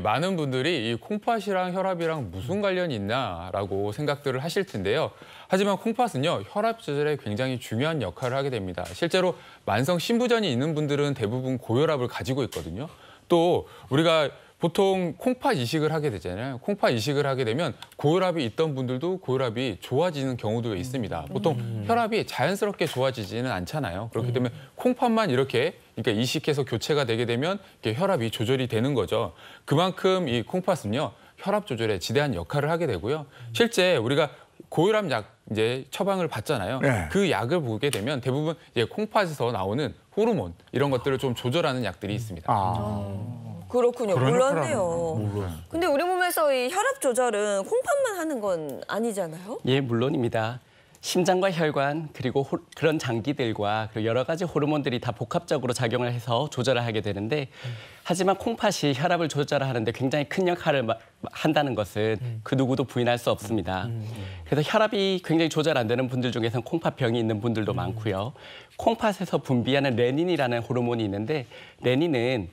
많은 분들이 이 콩팥이랑 혈압이랑 무슨 관련이 있나라고 생각들을 하실 텐데요. 하지만 콩팥은요, 혈압 조절에 굉장히 중요한 역할을 하게 됩니다. 실제로 만성 신부전이 있는 분들은 대부분 고혈압을 가지고 있거든요. 또 우리가 보통 콩팥 이식을 하게 되잖아요. 콩팥 이식을 하게 되면 고혈압이 있던 분들도 고혈압이 좋아지는 경우도 있습니다. 음. 보통 음. 혈압이 자연스럽게 좋아지지는 않잖아요. 그렇기 음. 때문에 콩팥만 이렇게 그러니까 이식해서 교체가 되게 되면 이렇게 혈압이 조절이 되는 거죠. 그만큼 이 콩팥은요. 혈압 조절에 지대한 역할을 하게 되고요. 실제 우리가 고혈압 약 이제 처방을 받잖아요. 네. 그 약을 보게 되면 대부분 이제 콩팥에서 나오는 호르몬 이런 것들을 좀 조절하는 약들이 있습니다. 아. 그렇군요. 몰랐네요. 몰랐어. 음, 근데 우리 몸에서 이 혈압 조절은 콩팥만 하는 건 아니잖아요? 예, 물론입니다. 심장과 혈관 그리고 호, 그런 장기들과 그리고 여러 가지 호르몬들이 다 복합적으로 작용을 해서 조절을 하게 되는데 음. 하지만 콩팥이 혈압을 조절하는데 굉장히 큰 역할을 마, 한다는 것은 음. 그 누구도 부인할 수 없습니다. 음. 음, 음. 그래서 혈압이 굉장히 조절 안 되는 분들 중에서는 콩팥병이 있는 분들도 많고요. 콩팥에서 분비하는 레닌이라는 호르몬이 있는데 레닌은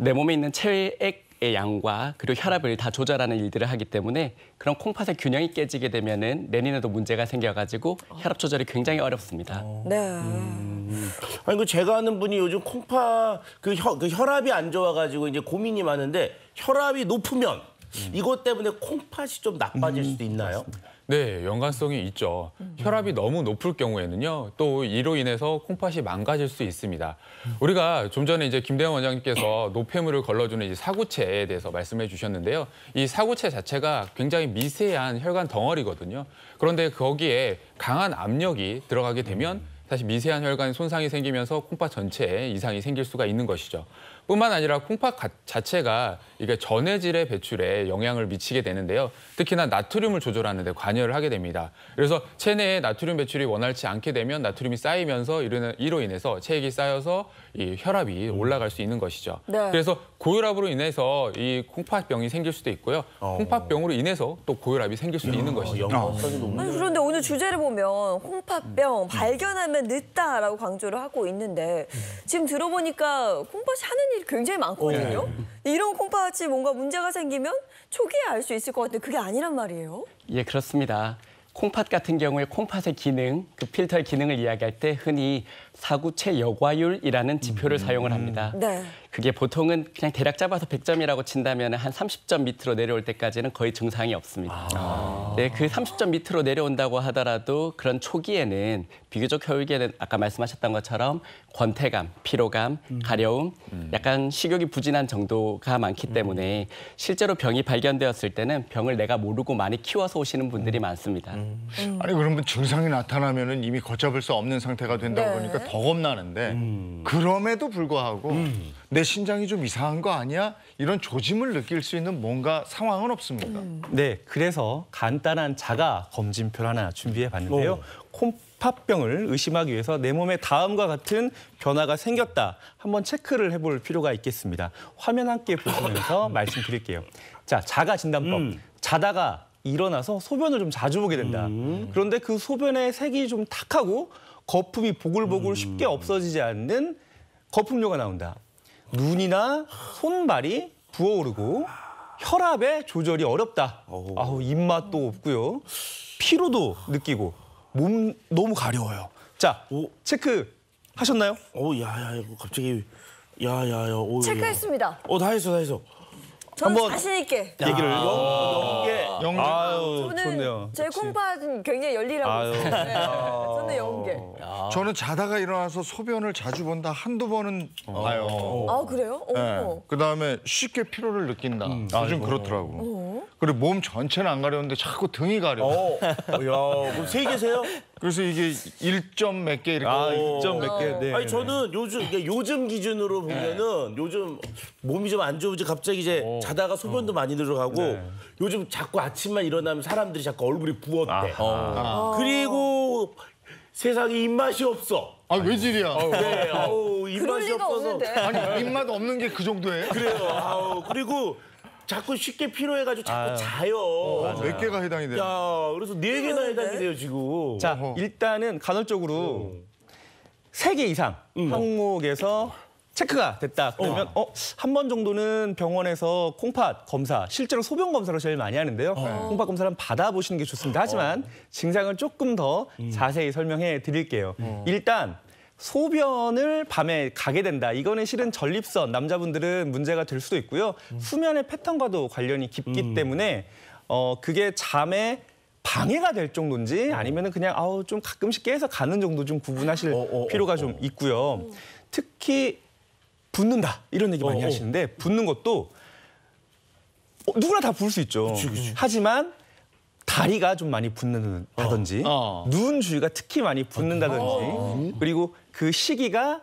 내 몸에 있는 체액의 양과 그리고 혈압을 다 조절하는 일들을 하기 때문에 그런 콩팥의 균형이 깨지게 되면은 레닌에도 문제가 생겨가지고 혈압 조절이 굉장히 어렵습니다. 네. 음. 아니 그 제가 아는 분이 요즘 콩팥 그, 혈, 그 혈압이 안 좋아가지고 이제 고민이 많은데 혈압이 높으면 음. 이것 때문에 콩팥이 좀 나빠질 음. 수도 있나요? 네, 연관성이 있죠. 혈압이 너무 높을 경우에는요, 또 이로 인해서 콩팥이 망가질 수 있습니다. 우리가 좀 전에 이제 김대현 원장님께서 노폐물을 걸러주는 이 사구체에 대해서 말씀해 주셨는데요. 이 사구체 자체가 굉장히 미세한 혈관 덩어리거든요. 그런데 거기에 강한 압력이 들어가게 되면 음. 사실 미세한 혈관 손상이 생기면서 콩팥 전체에 이상이 생길 수가 있는 것이죠. 뿐만 아니라 콩팥 자체가 이게 전해질의 배출에 영향을 미치게 되는데요. 특히나 나트륨을 조절하는 데 관여를 하게 됩니다. 그래서 체내에 나트륨 배출이 원활치 않게 되면 나트륨이 쌓이면서 이로 인해서 체액이 쌓여서 이 혈압이 올라갈 수 있는 것이죠. 네. 그래서 고혈압으로 인해서 이 콩팥병이 생길 수도 있고요. 어. 콩팥병으로 인해서 또 고혈압이 생길 수도 있는 것이죠. 어, 아니, 그런데 오늘 주제를 보면 콩팥병 음. 발견하면 때문 늦다라고 강조를 하고 있는데 지금 들어보니까 콩팥이 하는 일이 굉장히 많거든요. 네. 이런 콩팥이 뭔가 문제가 생기면 초기에 알 수 있을 것 같은데 그게 아니란 말이에요. 예, 그렇습니다. 콩팥 같은 경우에 콩팥의 기능, 그 필터의 기능을 이야기할 때 흔히 사구체 여과율이라는 지표를 음. 사용을 합니다. 음. 네. 그게 보통은 그냥 대략 잡아서 100점이라고 친다면 한 30점 밑으로 내려올 때까지는 거의 증상이 없습니다. 아. 네, 그 30점 밑으로 내려온다고 하더라도 그런 초기에는 비교적 효율기에는 아까 말씀하셨던 것처럼 권태감, 피로감, 음. 가려움, 음. 약간 식욕이 부진한 정도가 많기 때문에 실제로 병이 발견되었을 때는 병을 내가 모르고 많이 키워서 오시는 분들이 많습니다. 아니 그러면 증상이 나타나면 은 이미 걷잡을 수 없는 상태가 된다고 네. 보니까 더 겁나는데 음. 그럼에도 불구하고 음. 내 신장이 좀 이상한 거 아니야? 이런 조짐을 느낄 수 있는 뭔가 상황은 없습니다 음. 네, 그래서 간단한 자가 검진표를 하나 준비해 봤는데요. 콩팥병을 의심하기 위해서 내 몸에 다음과 같은 변화가 생겼다. 한번 체크를 해볼 필요가 있겠습니다. 화면 함께 보시면서 말씀드릴게요. 자, 자가 진단법. 음. 자다가 일어나서 소변을 좀 자주 보게 된다. 음. 그런데 그 소변의 색이 좀 탁하고 거품이 보글보글 음. 쉽게 없어지지 않는 거품류가 나온다. 눈이나 손발이 부어오르고 혈압의 조절이 어렵다. 아우 입맛도 없고요. 피로도 느끼고 몸 너무 가려워요. 자, 오. 체크 하셨나요? 오, 야야야, 갑자기 야야야. 체크했습니다. 오, 어, 다 했어, 다 했어. 저는 자신 있게. 얘기를 영 연계. 영유 좋네요. 제 콩팥은 굉장히 열리라고 네. 아. 저는 연계. 저는 자다가 일어나서 소변을 자주 본다 한두 번은 어. 봐요. 아 그래요? 네. 그다음에 쉽게 피로를 느낀다. 음. 요즘 그렇더라고. 오. 어. 그리고 몸 전체는 안 가려는데 자꾸 등이 가려. 어. 어 야, 그럼 세 개세요? 그래서 이게 1점 몇 개 이렇게. 아, 1점 몇 개. 어. 네. 아니 저는 요즘 요즘 기준으로 네. 보면은 요즘 몸이 좀 안 좋은지 갑자기 이제 오. 어. 자다가 소변도 많이 들어가고 네. 요즘 자꾸 아침만 일어나면 사람들이 자꾸 얼굴이 부었대. 아. 아. 그리고 세상에 입맛이 없어. 아, 왜니외질야 네, 아우, 입맛이 없어서. 없는데. 아니, 입맛 없는 게 그 정도예요? 그래요. 아우, 그리고 자꾸 쉽게 피로해가지고 자꾸 아. 자요. 어, 몇 개가 해당이 돼요? 야, 그래서 네, 네 개나 해당이 돼요 지금. 자, 일단은 간헐적으로 세 개 이상 음. 항목에서 체크가 됐다. 그러면 어, 어 한 번 정도는 병원에서 콩팥 검사, 실제로 소변 검사를 제일 많이 하는데요. 어. 콩팥 검사를 받아보시는 게 좋습니다. 하지만 어. 증상을 조금 더 음. 자세히 설명해 드릴게요. 음. 일단 소변을 밤에 가게 된다. 이거는 실은 전립선, 남자분들은 문제가 될 수도 있고요. 음. 수면의 패턴과도 관련이 깊기 음. 때문에 어 그게 잠에 방해가 될 정도인지 어. 아니면은 그냥 아우 좀 가끔씩 깨서 가는 정도 좀 구분하실 어, 어, 어 필요가 어. 좀 있고요. 음. 특히 붓는다 이런 얘기 많이 하시는데 붓는 것도 어, 누구나 다 부을 수 있죠. 그치, 그치. 하지만 다리가 좀 많이 붓는다든지 어. 어. 눈 주위가 특히 많이 붓는다든지 어. 그리고 그 시기가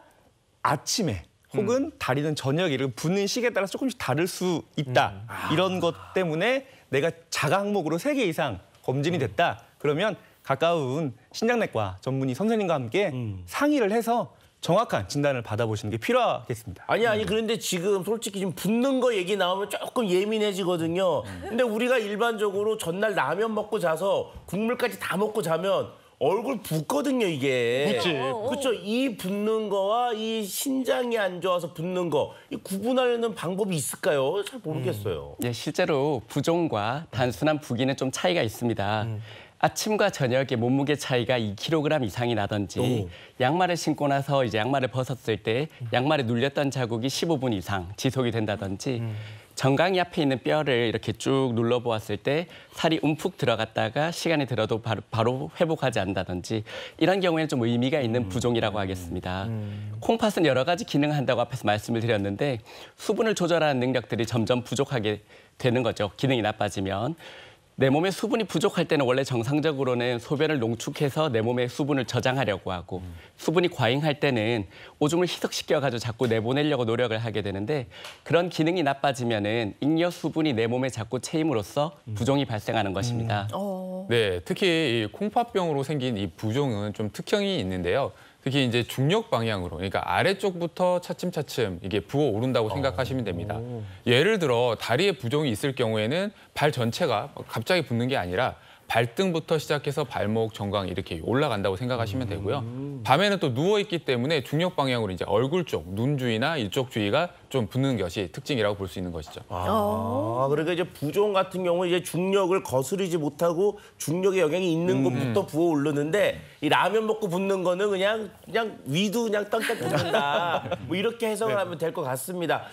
아침에 혹은 음. 다리는 저녁 이렇게 붙는 시기에 따라 조금씩 다를 수 있다 음. 아. 이런 것 때문에 내가 자가 항목으로 3개 이상 검진이 음. 됐다 그러면 가까운 신장내과 전문의 선생님과 함께 음. 상의를 해서 정확한 진단을 받아보시는 게 필요하겠습니다. 아니 아니 그런데 지금 솔직히 좀 붓는 거 얘기 나오면 조금 예민해지거든요. 근데 우리가 일반적으로 전날 라면 먹고 자서 국물까지 다 먹고 자면 얼굴 붓거든요 이게. 붓지. 그렇죠. 이 붓는 거와 이 신장이 안 좋아서 붓는 거 이 구분하려는 방법이 있을까요? 잘 모르겠어요. 예, 실제로 부종과 단순한 부기는 좀 차이가 있습니다. 음. 아침과 저녁에 몸무게 차이가 2kg 이상이 나든지 양말을 신고 나서 이제 양말을 벗었을 때 음. 양말에 눌렸던 자국이 15분 이상 지속이 된다든지 음. 정강이 앞에 있는 뼈를 이렇게 쭉 눌러보았을 때 살이 움푹 들어갔다가 시간이 들어도 바로, 바로 회복하지 않는다든지 이런 경우에는 좀 의미가 있는 음. 부종이라고 하겠습니다. 콩팥은 여러 가지 기능한다고 을 앞에서 말씀을 드렸는데 수분을 조절하는 능력들이 점점 부족하게 되는 거죠. 기능이 나빠지면. 내 몸에 수분이 부족할 때는 원래 정상적으로는 소변을 농축해서 내 몸에 수분을 저장하려고 하고 음. 수분이 과잉할 때는 오줌을 희석시켜가지고 자꾸 내보내려고 노력을 하게 되는데 그런 기능이 나빠지면은 잉여 수분이 내 몸에 자꾸 채임으로써 부종이 발생하는 것입니다. 음. 어. 네, 특히 이 콩팥병으로 생긴 이 부종은 좀 특징이 있는데요. 특히 이제 중력 방향으로 그러니까 아래쪽부터 차츰차츰 이게 부어 오른다고 생각하시면 됩니다. 예를 들어 다리에 부종이 있을 경우에는 발 전체가 갑자기 붙는 게 아니라 발등부터 시작해서 발목, 정강 이렇게 올라간다고 생각하시면 되고요. 밤에는 또 누워있기 때문에 중력 방향으로 이제 얼굴 쪽, 눈 주위나 이쪽 주위가 좀 붙는 것이 특징이라고 볼 수 있는 것이죠. 아, 그러니까 이제 부종 같은 경우는 이제 중력을 거스르지 못하고 중력의 영향이 있는 음. 곳부터 부어 오르는데 이 라면 먹고 붙는 거는 그냥 그냥 위도 그냥 떡떡 붙는다. 뭐 이렇게 해석을 네. 하면 될 것 같습니다.